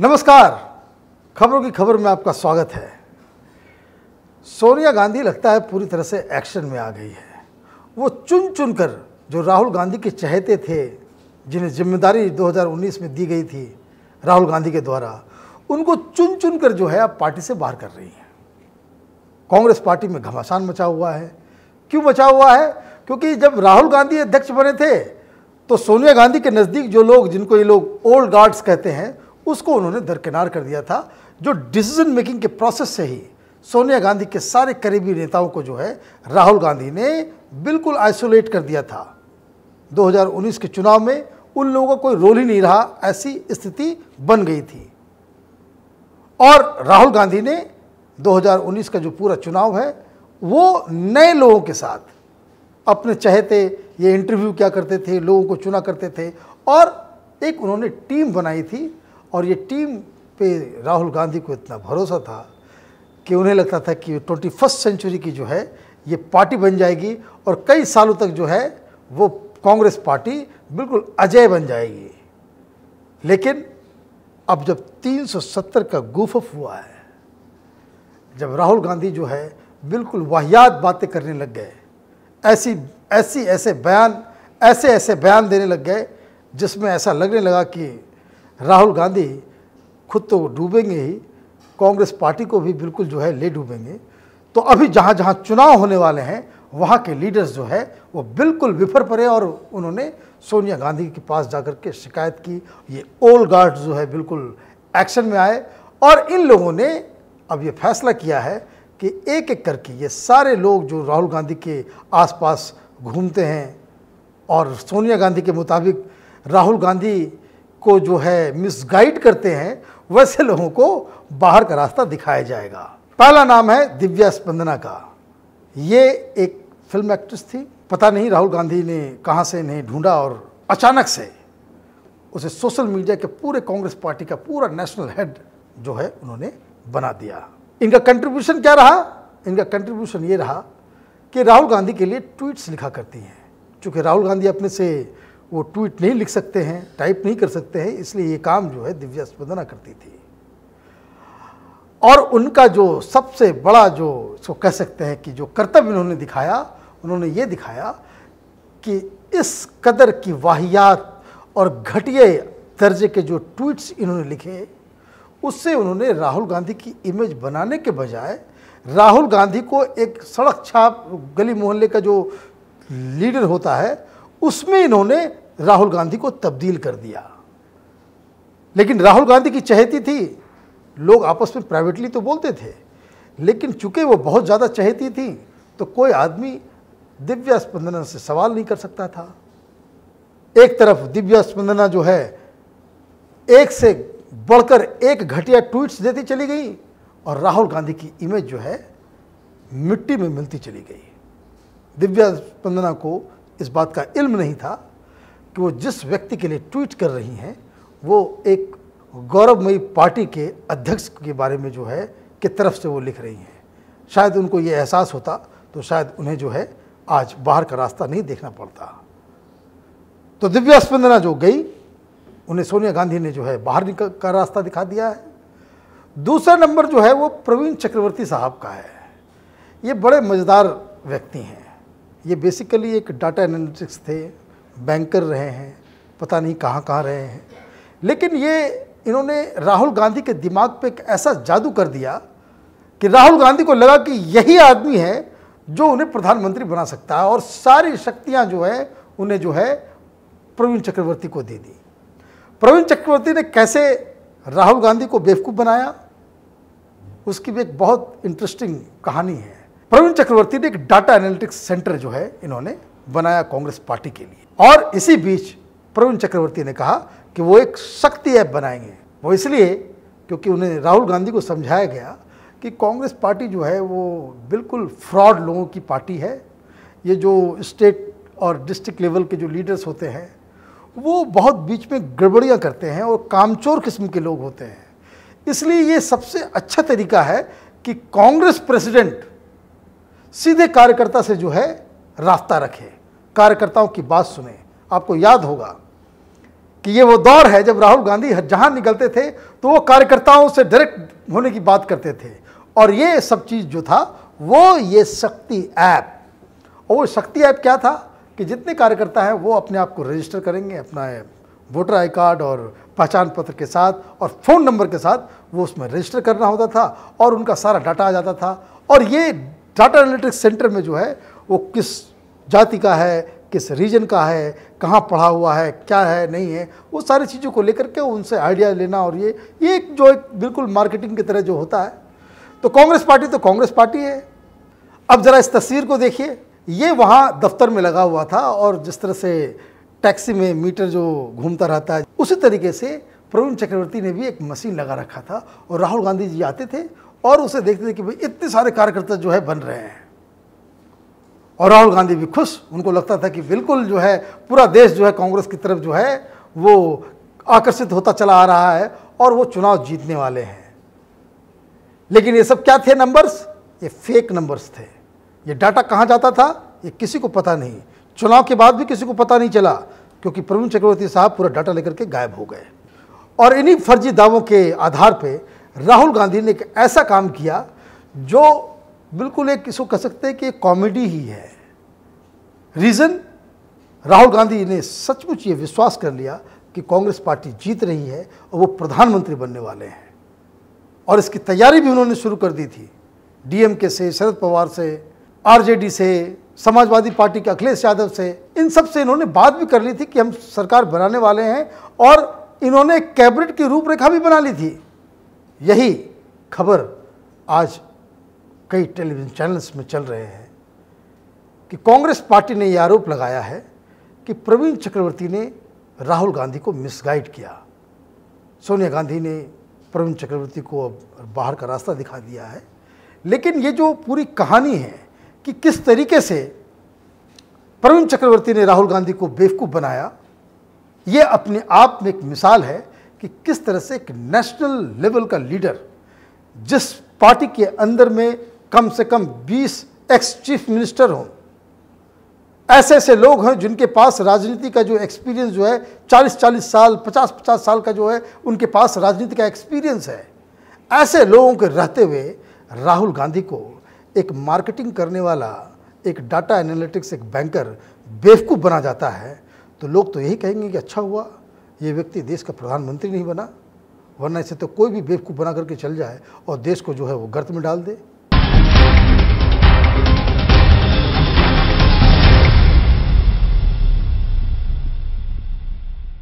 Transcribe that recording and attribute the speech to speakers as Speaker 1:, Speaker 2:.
Speaker 1: नमस्कार खबरों की खबर में आपका स्वागत है सोनिया गांधी लगता है पूरी तरह से एक्शन में आ गई है वो चुन चुन कर जो राहुल गांधी के चहेते थे जिन्हें जिम्मेदारी 2019 में दी गई थी राहुल गांधी के द्वारा उनको चुन चुन कर जो है अब पार्टी से बाहर कर रही है कांग्रेस पार्टी में घमासान मचा हुआ है क्यों मचा हुआ है क्योंकि जब राहुल गांधी अध्यक्ष बने थे तो सोनिया गांधी के नज़दीक जो लोग जिनको ये लोग ओल्ड गार्ड्स कहते हैं उसको उन्होंने दरकिनार कर दिया था जो डिसीजन मेकिंग के प्रोसेस से ही सोनिया गांधी के सारे करीबी नेताओं को जो है राहुल गांधी ने बिल्कुल आइसोलेट कर दिया था 2019 के चुनाव में उन लोगों का कोई रोल ही नहीं रहा ऐसी स्थिति बन गई थी और राहुल गांधी ने 2019 का जो पूरा चुनाव है वो नए लोगों के साथ अपने चहेते ये इंटरव्यू क्या करते थे लोगों को चुना करते थे और एक उन्होंने टीम बनाई थी और ये टीम पे राहुल गांधी को इतना भरोसा था कि उन्हें लगता था कि ट्वेंटी फर्स्ट सेंचुरी की जो है ये पार्टी बन जाएगी और कई सालों तक जो है वो कांग्रेस पार्टी बिल्कुल अजय बन जाएगी लेकिन अब जब 370 का गुफफ हुआ है जब राहुल गांधी जो है बिल्कुल वाहियात बातें करने लग गए ऐसी ऐसी ऐसे बयान ऐसे ऐसे बयान देने लग गए जिसमें ऐसा लगने लगा कि राहुल गांधी खुद तो डूबेंगे ही कांग्रेस पार्टी को भी बिल्कुल जो है ले डूबेंगे तो अभी जहाँ जहाँ चुनाव होने वाले हैं वहाँ के लीडर्स जो है वो बिल्कुल विफर पड़े और उन्होंने सोनिया गांधी के पास जाकर के शिकायत की ये ओल्ड गार्ड जो है बिल्कुल एक्शन में आए और इन लोगों ने अब ये फैसला किया है कि एक एक करके ये सारे लोग जो राहुल गांधी के आसपास घूमते हैं और सोनिया गांधी के मुताबिक राहुल गांधी को जो है मिसगाइड करते हैं वैसे लोगों को बाहर का रास्ता दिखाया जाएगा पहला नाम है दिव्या स्पंदना का ये एक फिल्म एक्ट्रेस थी पता नहीं राहुल गांधी ने कहाँ से इन्हें ढूंढा और अचानक से उसे सोशल मीडिया के पूरे कांग्रेस पार्टी का पूरा नेशनल हेड जो है उन्होंने बना दिया इनका कंट्रीब्यूशन क्या रहा इनका कंट्रीब्यूशन ये रहा कि राहुल गांधी के लिए ट्वीट्स लिखा करती हैं चूँकि राहुल गांधी अपने से वो ट्वीट नहीं लिख सकते हैं टाइप नहीं कर सकते हैं इसलिए ये काम जो है दिव्या स्पंदना करती थी और उनका जो सबसे बड़ा जो इसको कह सकते हैं कि जो कर्तव्य उन्होंने दिखाया उन्होंने ये दिखाया कि इस कदर की वाहियात और घटिया दर्जे के जो ट्वीट्स इन्होंने लिखे उससे उन्होंने राहुल गांधी की इमेज बनाने के बजाय राहुल गांधी को एक सड़क छाप गली मोहल्ले का जो लीडर होता है उसमें इन्होंने राहुल गांधी को तब्दील कर दिया लेकिन राहुल गांधी की चहेती थी लोग आपस में प्राइवेटली तो बोलते थे लेकिन चूंकि वो बहुत ज़्यादा चहेती थी तो कोई आदमी दिव्या स्पंदना से सवाल नहीं कर सकता था एक तरफ दिव्या स्पंदना जो है एक से बढ़कर एक घटिया ट्वीट्स देती चली गई और राहुल गांधी की इमेज जो है मिट्टी में मिलती चली गई दिव्या स्पंदना को इस बात का इल्म नहीं था कि वो जिस व्यक्ति के लिए ट्वीट कर रही हैं वो एक गौरवमयी पार्टी के अध्यक्ष के बारे में जो है की तरफ से वो लिख रही हैं शायद उनको ये एहसास होता तो शायद उन्हें जो है आज बाहर का रास्ता नहीं देखना पड़ता तो दिव्या स्पंदना जो गई उन्हें सोनिया गांधी ने जो है बाहर निकल का रास्ता दिखा दिया है दूसरा नंबर जो है वो प्रवीण चक्रवर्ती साहब का है ये बड़े मज़ेदार व्यक्ति हैं ये बेसिकली एक डाटा एनालिटिक्स थे बैंकर रहे हैं पता नहीं कहाँ कहाँ रहे हैं लेकिन ये इन्होंने राहुल गांधी के दिमाग पे एक ऐसा जादू कर दिया कि राहुल गांधी को लगा कि यही आदमी है जो उन्हें प्रधानमंत्री बना सकता है और सारी शक्तियाँ जो है उन्हें जो है प्रवीण चक्रवर्ती को दे दी प्रवीण चक्रवर्ती ने कैसे राहुल गांधी को बेवकूफ़ बनाया उसकी भी एक बहुत इंटरेस्टिंग कहानी है प्रवीण चक्रवर्ती ने एक डाटा एनालिटिक्स सेंटर जो है इन्होंने बनाया कांग्रेस पार्टी के लिए और इसी बीच प्रवीण चक्रवर्ती ने कहा कि वो एक शक्ति ऐप बनाएंगे वो इसलिए क्योंकि उन्हें राहुल गांधी को समझाया गया कि कांग्रेस पार्टी जो है वो बिल्कुल फ्रॉड लोगों की पार्टी है ये जो स्टेट और डिस्ट्रिक्ट लेवल के जो लीडर्स होते हैं वो बहुत बीच में गड़बड़ियाँ करते हैं और कामचोर किस्म के लोग होते हैं इसलिए ये सबसे अच्छा तरीका है कि कांग्रेस प्रेसिडेंट सीधे कार्यकर्ता से जो है रास्ता रखें कार्यकर्ताओं की बात सुने आपको याद होगा कि ये वो दौर है जब राहुल गांधी जहाँ निकलते थे तो वो कार्यकर्ताओं से डायरेक्ट होने की बात करते थे और ये सब चीज़ जो था वो ये शक्ति ऐप और वो शक्ति ऐप क्या था कि जितने कार्यकर्ता हैं वो अपने आप को रजिस्टर करेंगे अपना वोटर आई कार्ड और पहचान पत्र के साथ और फ़ोन नंबर के साथ वो उसमें रजिस्टर करना होता था और उनका सारा डाटा आ जाता था और ये डाटा एनालिटिक्स सेंटर में जो है वो किस जाति का है किस रीजन का है कहाँ पढ़ा हुआ है क्या है नहीं है वो सारी चीज़ों को लेकर के उनसे आइडिया लेना और ये ये एक जो एक बिल्कुल मार्केटिंग की तरह जो होता है तो कांग्रेस पार्टी तो कांग्रेस पार्टी है अब ज़रा इस तस्वीर को देखिए ये वहाँ दफ्तर में लगा हुआ था और जिस तरह से टैक्सी में मीटर जो घूमता रहता है उसी तरीके से प्रवीण चक्रवर्ती ने भी एक मशीन लगा रखा था और राहुल गांधी जी आते थे और उसे देखते थे कि भाई इतने सारे कार्यकर्ता जो है बन रहे हैं और राहुल गांधी भी खुश उनको लगता था कि बिल्कुल जो है पूरा देश जो है कांग्रेस की तरफ जो है वो आकर्षित होता चला आ रहा है और वो चुनाव जीतने वाले हैं लेकिन ये सब क्या थे नंबर्स ये फेक नंबर्स थे ये डाटा कहाँ जाता था ये किसी को पता नहीं चुनाव के बाद भी किसी को पता नहीं चला क्योंकि प्रवीण चक्रवर्ती साहब पूरा डाटा लेकर के गायब हो गए और इन्हीं फर्जी दावों के आधार पर राहुल गांधी ने एक ऐसा काम किया जो बिल्कुल एक इसको कह सकते हैं कि कॉमेडी ही है रीज़न राहुल गांधी ने सचमुच ये विश्वास कर लिया कि कांग्रेस पार्टी जीत रही है और वो प्रधानमंत्री बनने वाले हैं और इसकी तैयारी भी उन्होंने शुरू कर दी थी डीएमके से शरद पवार से आरजेडी से समाजवादी पार्टी के अखिलेश यादव से इन सब से इन्होंने बात भी कर ली थी कि हम सरकार बनाने वाले हैं और इन्होंने कैबिनेट की रूपरेखा भी बना ली थी यही खबर आज कई टेलीविज़न चैनल्स में चल रहे हैं कि कांग्रेस पार्टी ने यह आरोप लगाया है कि प्रवीण चक्रवर्ती ने राहुल गांधी को मिसगाइड किया सोनिया गांधी ने प्रवीण चक्रवर्ती को अब बाहर का रास्ता दिखा दिया है लेकिन ये जो पूरी कहानी है कि किस तरीके से प्रवीण चक्रवर्ती ने राहुल गांधी को बेवकूफ़ बनाया ये अपने आप में एक मिसाल है कि किस तरह से एक नेशनल लेवल का लीडर जिस पार्टी के अंदर में कम से कम 20 एक्स चीफ मिनिस्टर हों ऐसे ऐसे लोग हैं जिनके पास राजनीति का जो एक्सपीरियंस जो है 40-40 साल 50-50 साल का जो है उनके पास राजनीति का एक्सपीरियंस है ऐसे लोगों के रहते हुए राहुल गांधी को एक मार्केटिंग करने वाला एक डाटा एनालिटिक्स एक बैंकर बेवकूफ़ बना जाता है तो लोग तो यही कहेंगे कि अच्छा हुआ ये व्यक्ति देश का प्रधानमंत्री नहीं बना वरना इसे तो कोई भी बेवकूफ़ बना करके चल जाए और देश को जो है वो गर्त में डाल दे